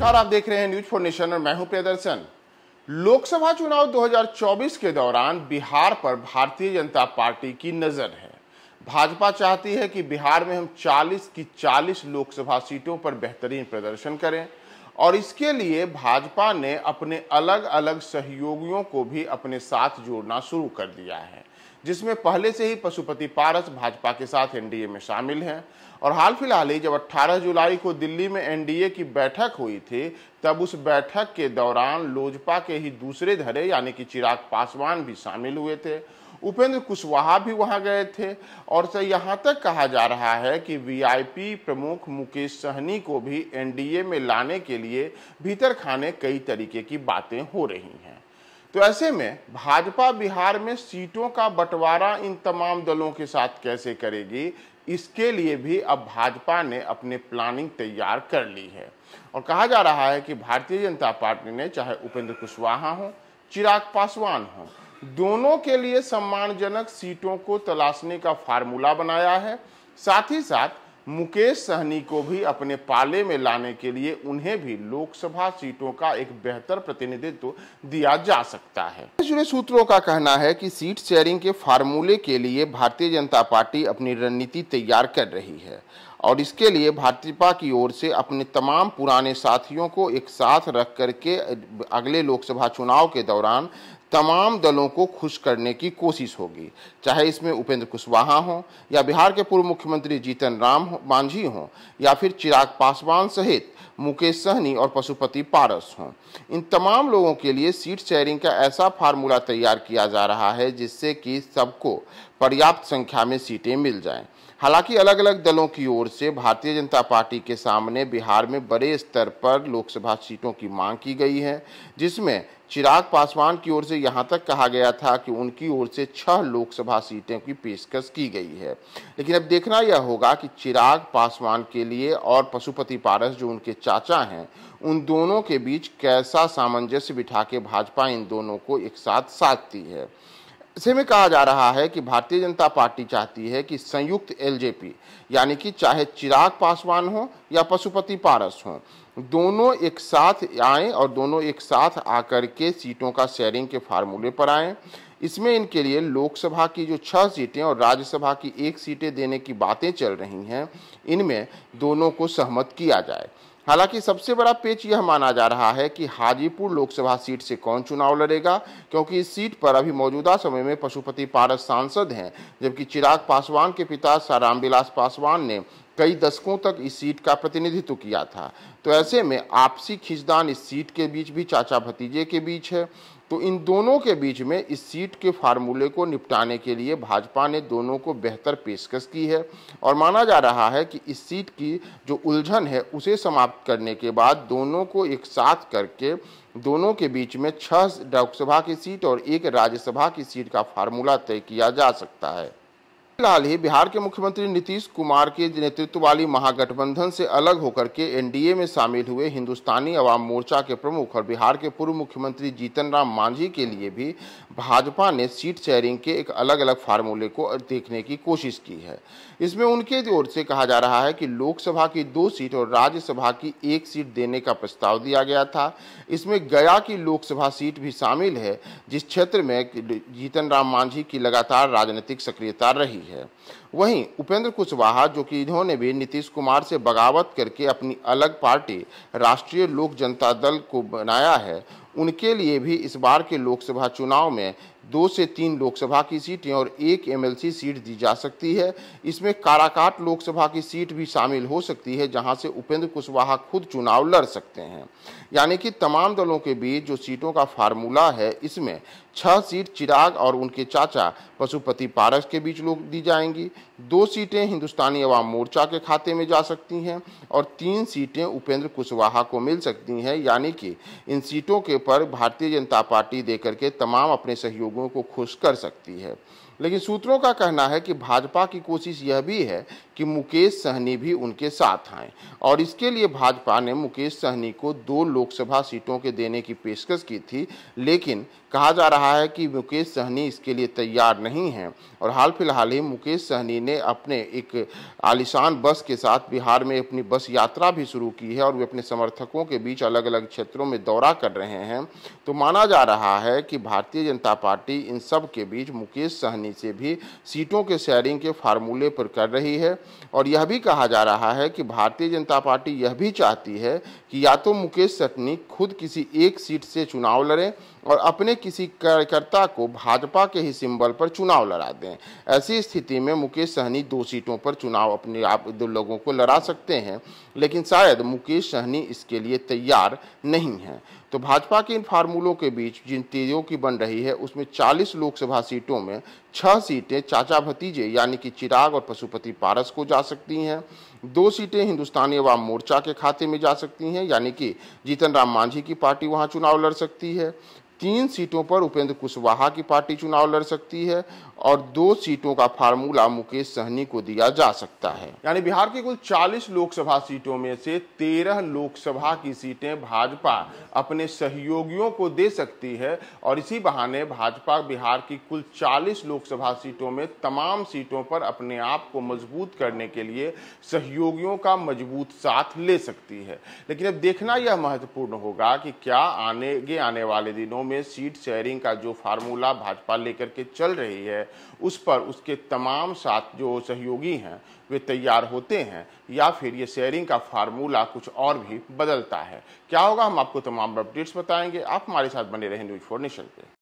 नमस्कार आप देख रहे हैं न्यूज फॉर नेशन और मैं हूं प्रियदर्शन लोकसभा चुनाव 2024 के दौरान बिहार पर भारतीय जनता पार्टी की नजर है भाजपा चाहती है कि बिहार में हम 40 की 40 लोकसभा सीटों पर बेहतरीन प्रदर्शन करें और इसके लिए भाजपा ने अपने अलग अलग सहयोगियों को भी अपने साथ जोड़ना शुरू कर दिया है जिसमें पहले से ही पशुपति पारस भाजपा के साथ एनडीए में शामिल हैं और हाल फिलहाल ही जब 18 जुलाई को दिल्ली में एनडीए की बैठक हुई थी तब उस बैठक के दौरान लोजपा के ही दूसरे धरे यानी कि चिराग पासवान भी शामिल हुए थे उपेंद्र कुशवाहा भी वहां गए थे और से यहाँ तक कहा जा रहा है कि वीआईपी प्रमुख मुकेश सहनी को भी एनडीए में लाने के लिए भीतर खाने कई तरीके की बातें हो रही हैं तो ऐसे में भाजपा बिहार में सीटों का बंटवारा इन तमाम दलों के साथ कैसे करेगी इसके लिए भी अब भाजपा ने अपने प्लानिंग तैयार कर ली है और कहा जा रहा है कि भारतीय जनता पार्टी ने चाहे उपेंद्र कुशवाहा हो चिराग पासवान हो दोनों के लिए सम्मानजनक सीटों को तलाशने का फार्मूला बनाया है साथ ही साथ मुकेश सहनी को भी अपने पाले में लाने के लिए उन्हें भी लोकसभा सीटों का एक बेहतर प्रतिनिधित्व दिया जा सकता है जुड़े सूत्रों का कहना है कि सीट शेयरिंग के फार्मूले के लिए भारतीय जनता पार्टी अपनी रणनीति तैयार कर रही है और इसके लिए भाजपा की ओर से अपने तमाम पुराने साथियों को एक साथ रख करके अगले लोकसभा चुनाव के दौरान तमाम दलों को खुश करने की कोशिश होगी चाहे इसमें उपेंद्र कुशवाहा हों या बिहार के पूर्व मुख्यमंत्री जीतन राम मांझी हों या फिर चिराग पासवान सहित मुकेश सहनी और पशुपति पारस हों इन तमाम लोगों के लिए सीट शेयरिंग का ऐसा फार्मूला तैयार किया जा रहा है जिससे कि सबको पर्याप्त संख्या में सीटें मिल जाएं हालांकि अलग अलग दलों की ओर से भारतीय जनता पार्टी के सामने बिहार में बड़े स्तर पर लोकसभा सीटों की मांग की गई है जिसमें चिराग पासवान की ओर से यहां तक कहा गया था कि उनकी ओर से छह लोकसभा सीटें की पेशकश की गई है लेकिन अब देखना यह होगा कि चिराग पासवान के लिए और पशुपति पारस जो उनके चाचा हैं उन दोनों के बीच कैसा सामंजस्य बिठा के भाजपा इन दोनों को एक साथ साधती है इसे में कहा जा रहा है कि भारतीय जनता पार्टी चाहती है कि संयुक्त एलजेपी यानी कि चाहे चिराग पासवान हो या पशुपति पारस हो दोनों एक साथ आए और दोनों एक साथ आकर के सीटों का शेयरिंग के फार्मूले पर आए इसमें इनके लिए लोकसभा की जो छह सीटें और राज्यसभा की एक सीटें देने की बातें चल रही हैं इनमें दोनों को सहमत किया जाए हालांकि सबसे बड़ा पेच यह माना जा रहा है कि हाजीपुर लोकसभा सीट से कौन चुनाव लड़ेगा क्योंकि इस सीट पर अभी मौजूदा समय में पशुपति पारस सांसद हैं जबकि चिराग पासवान के पिता साराम विलास पासवान ने कई दशकों तक इस सीट का प्रतिनिधित्व किया था तो ऐसे में आपसी खिंचदान इस सीट के बीच भी चाचा भतीजे के बीच है तो इन दोनों के बीच में इस सीट के फार्मूले को निपटाने के लिए भाजपा ने दोनों को बेहतर पेशकश की है और माना जा रहा है कि इस सीट की जो उलझन है उसे समाप्त करने के बाद दोनों को एक साथ करके दोनों के बीच में छह लोकसभा की सीट और एक राज्यसभा की सीट का फार्मूला तय किया जा सकता है फिलहाल ही बिहार के मुख्यमंत्री नीतीश कुमार के नेतृत्व वाली महागठबंधन से अलग होकर के एनडीए में शामिल हुए हिंदुस्तानी अवाम मोर्चा के प्रमुख और बिहार के पूर्व मुख्यमंत्री जीतन राम मांझी के लिए भी भाजपा ने सीट शेयरिंग के एक अलग अलग फार्मूले को देखने की कोशिश की है इसमें उनके ओर से कहा जा रहा है कि लोकसभा की दो सीट और राज्यसभा की एक सीट देने का प्रस्ताव दिया गया था इसमें गया की लोकसभा सीट भी शामिल है जिस क्षेत्र में जीतन राम मांझी की लगातार राजनीतिक सक्रियता रही है वहीं उपेंद्र कुशवाहा जो कि इन्होंने भी नीतीश कुमार से बगावत करके अपनी अलग पार्टी राष्ट्रीय लोक जनता दल को बनाया है उनके लिए भी इस बार के लोकसभा चुनाव में दो से तीन लोकसभा की सीटें और एक एमएलसी सीट दी जा सकती है इसमें काराकाट लोकसभा की सीट भी शामिल हो सकती है जहां से उपेंद्र कुशवाहा खुद चुनाव लड़ सकते हैं यानी कि तमाम दलों के बीच जो सीटों का फार्मूला है इसमें छह सीट चिराग और उनके चाचा पशुपति पारस के बीच लोग दी जाएंगी दो सीटें हिंदुस्तानी अवाम मोर्चा के खाते में जा सकती हैं और तीन सीटें उपेंद्र कुशवाहा को मिल सकती हैं यानी कि इन सीटों के पर भारतीय जनता पार्टी देकर के तमाम अपने सहयोगियों को खुश कर सकती है लेकिन सूत्रों का कहना है कि भाजपा की कोशिश यह भी है कि मुकेश सहनी भी उनके साथ आएँ और इसके लिए भाजपा ने मुकेश सहनी को दो लोकसभा सीटों के देने की पेशकश की थी लेकिन कहा जा रहा है कि मुकेश सहनी इसके लिए तैयार नहीं हैं और हाल फिलहाल ही मुकेश सहनी ने अपने एक आलिशान बस के साथ बिहार में अपनी बस यात्रा भी शुरू की है और वे अपने समर्थकों के बीच अलग अलग क्षेत्रों में दौरा कर रहे हैं तो माना जा रहा है कि भारतीय जनता पार्टी इन सब के बीच मुकेश सहनी से भी सीटों के शेयरिंग के फार्मूले पर कर रही है और यह भी कहा जा रहा है कि भारतीय जनता पार्टी यह भी चाहती है कि या तो मुकेश सटनी खुद किसी एक सीट से चुनाव लड़ें और अपने किसी कार्यकर्ता को भाजपा के ही सिंबल पर चुनाव लड़ा दें ऐसी स्थिति में मुकेश सहनी दो सीटों पर चुनाव अपने आप दो लोगों को लड़ा सकते हैं लेकिन शायद मुकेश सहनी इसके लिए तैयार नहीं हैं तो भाजपा के इन फार्मूलों के बीच जिन तेजों की बन रही है उसमें 40 लोकसभा सीटों में छह सीटें चाचा भतीजे यानी कि चिराग और पशुपति पारस को जा सकती हैं दो सीटें हिंदुस्तानी अवाम मोर्चा के खाते में जा सकती हैं यानी कि जीतन राम मांझी की पार्टी वहाँ चुनाव लड़ सकती है तीन सीटों पर उपेंद्र कुशवाहा की पार्टी चुनाव लड़ सकती है और दो सीटों का फार्मूला मुकेश सहनी को दिया जा सकता है यानी बिहार की कुल 40 लोकसभा सीटों में से 13 लोकसभा की सीटें भाजपा अपने अपने सहयोगियों को दे सकती है और इसी बहाने भाजपा बिहार की कुल 40 लोकसभा सीटों में तमाम सीटों पर अपने आप को मजबूत करने के लिए सहयोगियों का मजबूत साथ ले सकती है लेकिन अब देखना यह महत्वपूर्ण होगा कि क्या आने के आने वाले दिनों में सीट शेयरिंग का जो फार्मूला भाजपा लेकर के चल रही है उस पर उसके तमाम साथ जो सहयोगी हैं वे तैयार होते हैं या फिर ये शेयरिंग का फार्मूला कुछ और भी बदलता है क्या होगा हम आपको तमाम अपडेट्स बताएंगे आप हमारे साथ बने रहें न्यूज फॉर नेशन पे